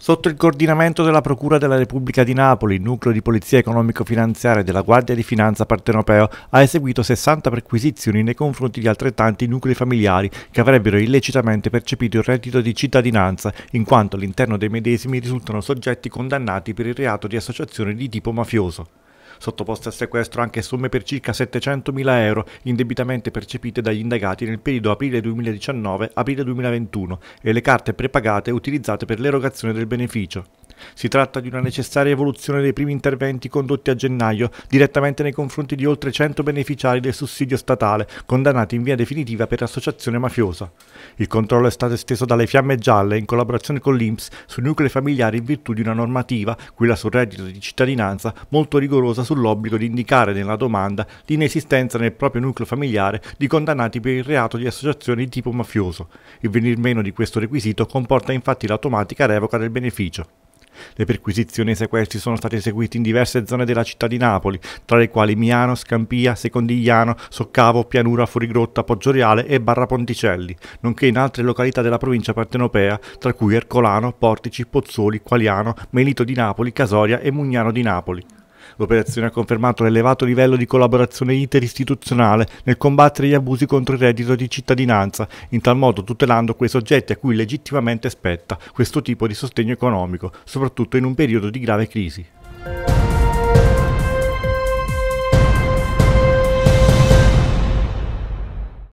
Sotto il coordinamento della Procura della Repubblica di Napoli, il nucleo di polizia economico-finanziaria della Guardia di Finanza Partenopeo ha eseguito 60 perquisizioni nei confronti di altrettanti nuclei familiari che avrebbero illecitamente percepito il reddito di cittadinanza, in quanto all'interno dei medesimi risultano soggetti condannati per il reato di associazione di tipo mafioso sottoposte a sequestro anche somme per circa 700.000 euro indebitamente percepite dagli indagati nel periodo aprile 2019-aprile 2021 e le carte prepagate utilizzate per l'erogazione del beneficio. Si tratta di una necessaria evoluzione dei primi interventi condotti a gennaio direttamente nei confronti di oltre 100 beneficiari del sussidio statale, condannati in via definitiva per associazione mafiosa. Il controllo è stato esteso dalle Fiamme Gialle in collaborazione con l'Inps sui nuclei familiari in virtù di una normativa, quella sul reddito di cittadinanza, molto rigorosa sull'obbligo di indicare nella domanda l'inesistenza nel proprio nucleo familiare di condannati per il reato di associazione di tipo mafioso. Il venir meno di questo requisito comporta infatti l'automatica revoca del beneficio. Le perquisizioni e i sequestri sono stati eseguiti in diverse zone della città di Napoli, tra le quali Miano, Scampia, Secondigliano, Soccavo, Pianura, Fuorigrotta, Poggioreale e Barra Ponticelli, nonché in altre località della provincia partenopea, tra cui Ercolano, Portici, Pozzoli, Qualiano, Melito di Napoli, Casoria e Mugnano di Napoli. L'operazione ha confermato l'elevato livello di collaborazione interistituzionale nel combattere gli abusi contro il reddito di cittadinanza, in tal modo tutelando quei soggetti a cui legittimamente spetta questo tipo di sostegno economico, soprattutto in un periodo di grave crisi.